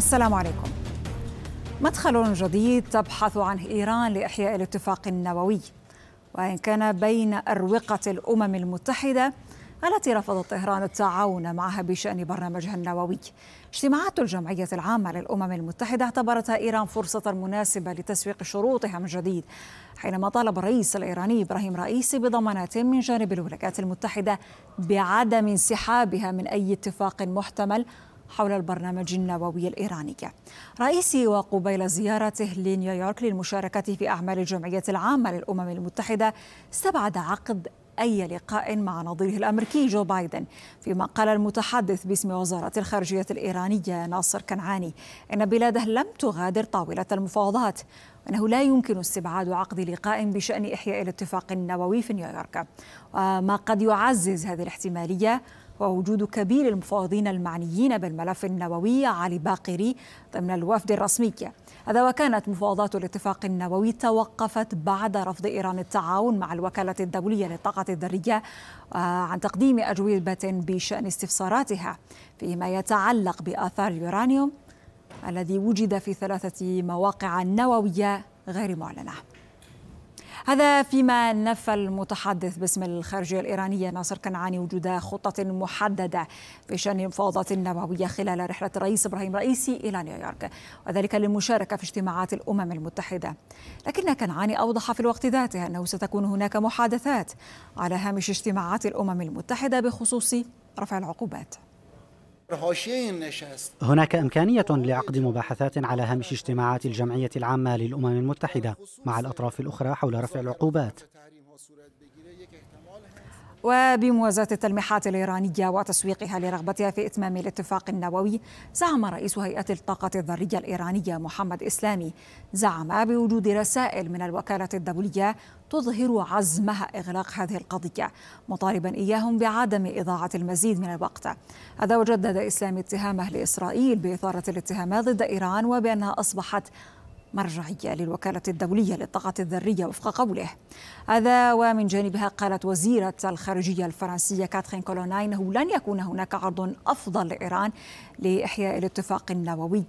السلام عليكم مدخل جديد تبحث عنه إيران لإحياء الاتفاق النووي وإن كان بين أروقة الأمم المتحدة التي رفضت طهران التعاون معها بشأن برنامجها النووي اجتماعات الجمعية العامة للأمم المتحدة اعتبرتها إيران فرصة مناسبة لتسويق شروطها من جديد حينما طالب الرئيس الإيراني إبراهيم رئيسي بضمانات من جانب الولايات المتحدة بعدم انسحابها من أي اتفاق محتمل حول البرنامج النووي الإيراني رئيسي وقبيل زيارته لنيويورك للمشاركة في أعمال الجمعية العامة للأمم المتحدة استبعد عقد أي لقاء مع نظيره الأمريكي جو بايدن فيما قال المتحدث باسم وزارة الخارجية الإيرانية ناصر كنعاني إن بلاده لم تغادر طاولة المفاوضات أنه لا يمكن استبعاد عقد لقاء بشأن إحياء الاتفاق النووي في نيويورك آه، ما قد يعزز هذه الاحتمالية هو وجود كبير المفاوضين المعنيين بالملف النووي علي باقري ضمن الوفد الرسمي هذا وكانت مفاوضات الاتفاق النووي توقفت بعد رفض إيران التعاون مع الوكالة الدولية للطاقة الذرية آه، عن تقديم أجوبة بشأن استفساراتها فيما يتعلق بآثار اليورانيوم الذي وجد في ثلاثة مواقع نووية غير معلنة هذا فيما نفى المتحدث باسم الخارجية الإيرانية ناصر كنعاني وجود خطة محددة في شأن المفاوضات النووية خلال رحلة الرئيس إبراهيم رئيسي إلى نيويورك وذلك للمشاركة في اجتماعات الأمم المتحدة لكن كنعاني أوضح في الوقت ذاته أنه ستكون هناك محادثات على هامش اجتماعات الأمم المتحدة بخصوص رفع العقوبات هناك إمكانية لعقد مباحثات على هامش اجتماعات الجمعية العامة للأمم المتحدة مع الأطراف الأخرى حول رفع العقوبات وبموازاة التلميحات الإيرانية وتسويقها لرغبتها في إتمام الاتفاق النووي زعم رئيس هيئة الطاقة الذرية الإيرانية محمد إسلامي زعم بوجود رسائل من الوكالة الدولية تظهر عزمها إغلاق هذه القضية مطالبا إياهم بعدم إضاعة المزيد من الوقت هذا وجدد إسلامي اتهامه لإسرائيل بإثارة الاتهامات ضد إيران وبأنها أصبحت مرجعية للوكالة الدولية للطاقة الذرية وفق قوله هذا ومن جانبها قالت وزيرة الخارجية الفرنسية كاترين كولوناي أنه لن يكون هناك عرض أفضل لإيران لإحياء الاتفاق النووي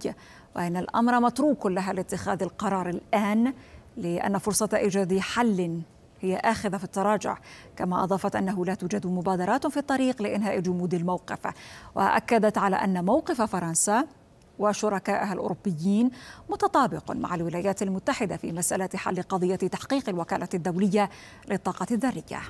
وأن الأمر متروك لها لاتخاذ القرار الآن لأن فرصة إيجاد حل هي آخذة في التراجع كما أضافت أنه لا توجد مبادرات في الطريق لإنهاء جمود الموقف وأكدت على أن موقف فرنسا وشركائها الأوروبيين متطابق مع الولايات المتحدة في مسألة حل قضية تحقيق الوكالة الدولية للطاقة الذرية